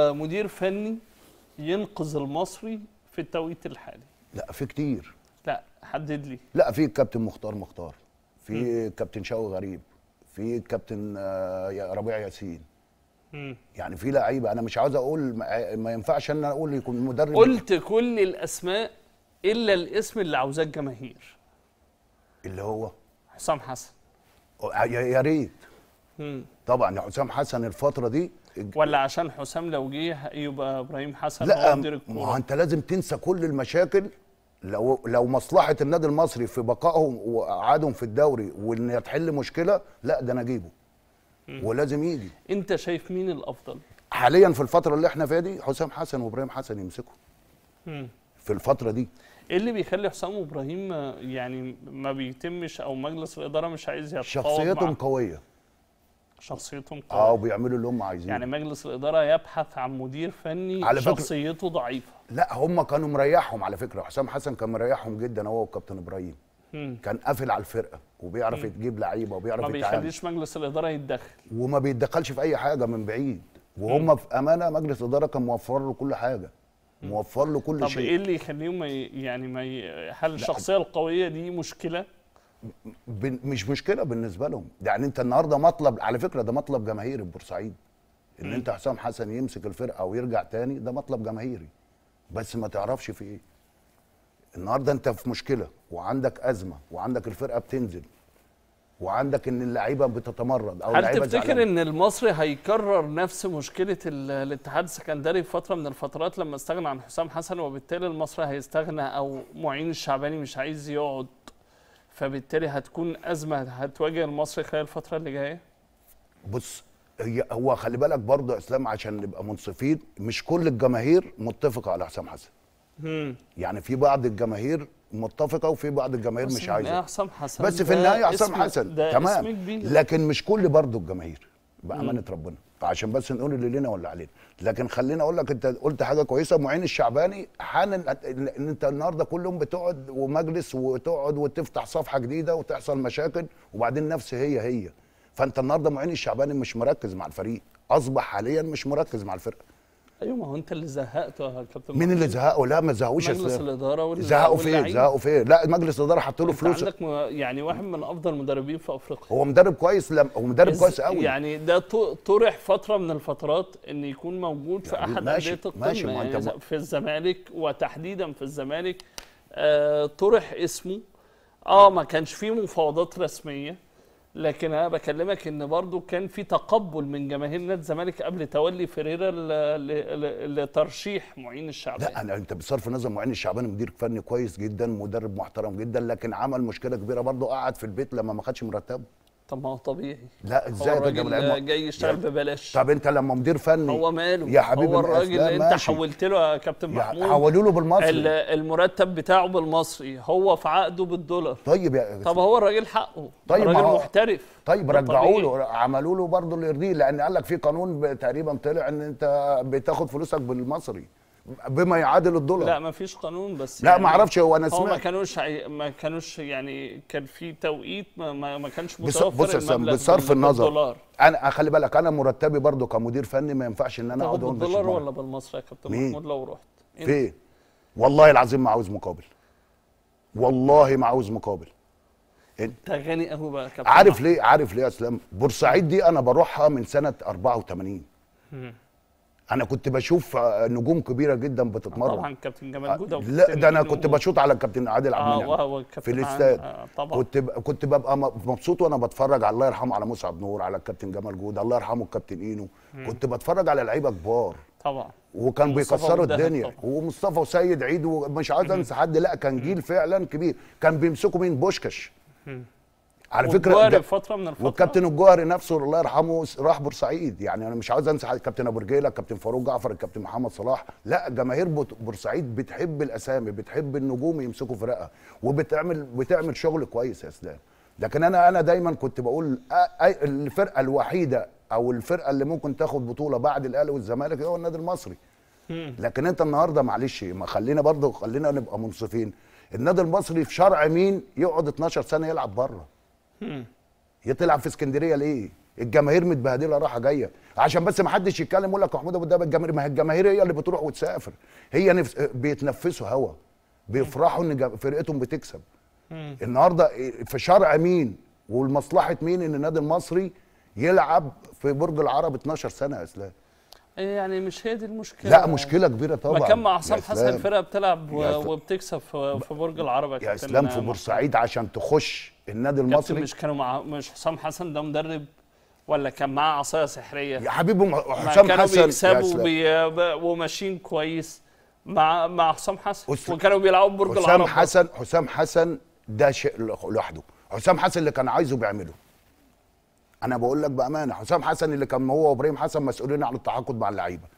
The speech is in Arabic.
مدير فني ينقذ المصري في التوقيت الحالي لا في كتير لا حدد لي لا في كابتن مختار مختار في كابتن شوقي غريب في كابتن آه، ربيع ياسين يعني في لعيبه انا مش عاوز اقول ما ينفعش ان انا اقول يكون مدرب قلت كل الاسماء الا الاسم اللي عاوزاه الجماهير اللي هو حسام حسن يا ريت طبعا حسام حسن الفتره دي ولا عشان حسام لو جه يبقى ابراهيم حسن لا ما انت لازم تنسى كل المشاكل لو لو مصلحه النادي المصري في بقائهم وقعدهم في الدوري وان تحل مشكله لا ده انا اجيبه ولازم يجي انت شايف مين الافضل حاليا في الفتره اللي احنا فيها دي حسام حسن وابراهيم حسن يمسكوا في الفتره دي ايه اللي بيخلي حسام وابراهيم يعني ما بيتمش او مجلس الاداره مش عايز يتفاوض شخصيتهم قويه شخصيتهم آه، قوية اه وبيعملوا اللي هم عايزينه يعني مجلس الإدارة يبحث عن مدير فني على فكرة شخصيته ضعيفة لا هم كانوا مريحهم على فكرة حسام حسن كان مريحهم جدا هو والكابتن إبراهيم كان قافل على الفرقه وبيعرف مم. يجيب لعيبه وبيعرف ما بيخليش مجلس الاداره يتدخل وما بيتدخلش في اي حاجه من بعيد وهم مم. في امانه مجلس الاداره كان موفر له كل حاجه موفر له كل طب شيء طب ايه اللي يخليهم يعني ما ي... هل الشخصيه القويه دي مشكله مش مشكله بالنسبه لهم يعني انت النهارده مطلب على فكره ده مطلب جماهيري بورسعيد ان انت حسام حسن يمسك الفرقه ويرجع تاني ده مطلب جماهيري بس ما تعرفش في ايه النهارده انت في مشكله وعندك ازمه وعندك الفرقه بتنزل وعندك ان اللعيبه بتتمرد او هل تفتكر ان المصري هيكرر نفس مشكله الاتحاد السكندري في فتره من الفترات لما استغنى عن حسام حسن وبالتالي المصري هيستغنى او معين الشعباني مش عايز يقعد فبالتالي هتكون ازمه هتواجه المصري خلال الفتره اللي جايه بص هي هو خلي بالك برضه اسلام عشان نبقى منصفين مش كل الجماهير متفقه على حسام حسن يعني في بعض الجماهير متفقه وفي بعض الجماهير مش عايزه حسام حسن بس في النهايه حسام حسن تمام لكن مش كل برضه الجماهير بامانه ربنا فعشان بس نقول اللي لنا ولا علينا لكن خليني اقول لك انت قلت حاجه كويسه معين الشعباني حان ان انت النهارده كل يوم بتقعد ومجلس وتقعد وتفتح صفحه جديده وتحصل مشاكل وبعدين نفس هي هي فانت النهارده معين الشعباني مش مركز مع الفريق اصبح حاليا مش مركز مع الفرقه ايوه ما هو انت اللي زهقته آه، يا كابتن مين اللي زهقه لا ما زهقوش مجلس الاداره زهقوا فين زهقوا فين لا مجلس الاداره حط له فلوس عندك يعني واحد من افضل المدربين في افريقيا هو مدرب كويس لم... هو مدرب كويس قوي يعني ده طرح فتره من الفترات ان يكون موجود في يعني احد انديه القمه ماشي يعني في الزمالك وتحديدا في الزمالك آه طرح اسمه اه ما كانش فيه مفاوضات رسميه لكن انا بكلمك ان برضو كان في تقبل من جماهير نادي الزمالك قبل تولي فريرا لترشيح معين الشعبان لا انت بصرف النظر معين الشعبان مدير فني كويس جدا مدرب محترم جدا لكن عمل مشكله كبيره برضو قعد في البيت لما ما خدش مرتبه طب ما هو طبيعي لا ازاي ده العلم جاي يشتغل يعني ببلاش طب انت لما مدير فني هو ماله يا حبيبي هو الراجل اللي انت حولت له يا كابتن محمود حولوا له بالمصري المرتب بتاعه بالمصري هو في عقده بالدولار طيب يا طب هو الراجل حقه طيب راجل محترف طيب رجعوا له عملوا له برضه اللي يرضيه لان قال لك في قانون تقريبا طلع ان انت بتاخد فلوسك بالمصري بما يعادل الدولار لا ما فيش قانون بس لا يعني ما اعرفش هو انا سمعت ما كانوش عي... ما كانوش يعني كان في توقيت ما, ما كانش متوفر بص بص بصرف النظر بالدولار. انا خلي بالك انا مرتبي برضو كمدير فني ما ينفعش ان انا اقعد بالدولار ولا بالمصري يا كابتن محمود لو رحت فين والله العظيم ما عاوز مقابل والله ما عاوز مقابل انت غني قوي بقى كابتن عارف ليه عارف ليه يا اسلام بورسعيد دي انا بروحها من سنه 84 انا كنت بشوف آه، نجوم كبيره جدا بتتمرن طبعا كابتن جمال آه، جوده لا ده انا كنت بشوط على الكابتن عادل عبد المنعم آه يعني، في الاستاد آه طبعا كنت كنت ببقى مبسوط وانا بتفرج على الله يرحمه على مسعد نور على الكابتن جمال جوده الله يرحمه الكابتن اينو مم. كنت بتفرج على لعيبه كبار طبعا وكان بيكسروا الدنيا طبعا. ومصطفى وسيد عيد ومش عايز انسى حد لا كان جيل فعلا كبير كان بيمسكوا مين بوشكش على فكره الج... فتره من الفتره والكابتن الجوهري نفسه الله يرحمه راح بورسعيد يعني انا مش عاوز انسى الكابتن ابو رجيله الكابتن فاروق جعفر الكابتن محمد صلاح لا جماهير بورسعيد بتحب الاسامي بتحب النجوم يمسكوا فرقها وبتعمل بتعمل شغل كويس يا اسلام لكن انا انا دايما كنت بقول الفرقه الوحيده او الفرقه اللي ممكن تاخد بطوله بعد الاهلي والزمالك هو النادي المصري لكن انت النهارده معلش ما خلينا برضه خلينا نبقى منصفين النادي المصري في شرع مين يقعد 12 سنه يلعب بره هي تلعب في اسكندريه ليه؟ الجماهير متبهدله رايحه جايه عشان بس ما حدش يتكلم يقول لك محمود ابو الدهب الجماهير ما هي الجماهير هي اللي بتروح وتسافر هي نفس بيتنفسوا هوا بيفرحوا ان فرقتهم بتكسب النهارده في شرع مين ولمصلحه مين ان النادي المصري يلعب في برج العرب 12 سنه يا اسلام إيه، يعني مش هي دي المشكله لا مشكله كبيره طبعا ما كان مع حسام حسن فرقه بتلعب وبتكسب في, برج العرب يا اسلام في بورسعيد عشان تخش النادي المصري مش كانوا مع مش حسام حسن ده مدرب ولا كان معاه عصايه سحريه يا حبيبي حسام حسن كانوا بيكسبوا وماشيين كويس مع مع حسام حسن أسل... وكانوا بيلعبوا برج حسام العرب حسام حسن حسام حسن ده شيء لوحده حسام حسن اللي كان عايزه بيعمله انا بقول لك بامانه حسام حسن اللي كان هو وابراهيم حسن مسؤولين عن التعاقد مع اللعيبه